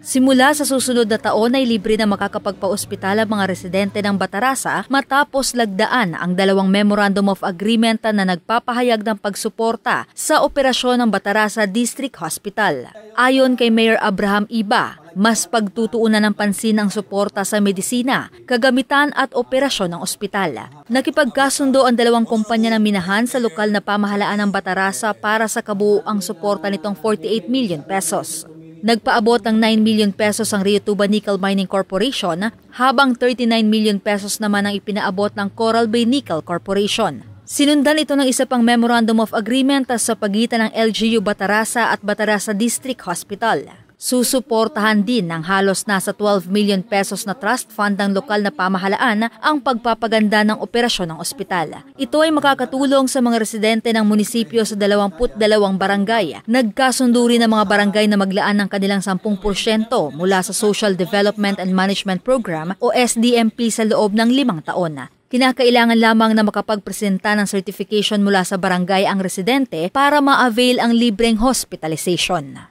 Simula sa susunod na taon ay libre na makakapagpa-ospital ang mga residente ng Batarasa matapos lagdaan ang dalawang Memorandum of Agreement na nagpapahayag ng pagsuporta sa operasyon ng Batarasa District Hospital. Ayon kay Mayor Abraham Iba, mas pagtutuunan ng pansin ang suporta sa medisina, kagamitan at operasyon ng ospital. Nakipagkasundo ang dalawang kumpanya ng minahan sa lokal na pamahalaan ng Batarasa para sa kabuuang suporta nitong 48 million pesos. Nagpaabot ng 9 million pesos ang Rio Tuba Nickel Mining Corporation habang 39 million pesos naman ang ipinaabot ng Coral Bay Nickel Corporation. Sinundan ito ng isa pang Memorandum of Agreement sa pagitan ng LGU Batarasa at Batarasa District Hospital. Susuportahan din ng halos nasa 12 million pesos na trust fund ng lokal na pamahalaan ang pagpapaganda ng operasyon ng ospital. Ito ay makakatulong sa mga residente ng munisipyo sa 22 barangay. Nagkasundo rin ang mga barangay na maglaan ng kanilang 10% mula sa Social Development and Management Program o SDMP sa loob ng limang taon. Kinakailangan lamang na makapagpresenta ng certification mula sa barangay ang residente para ma-avail ang libreng hospitalization.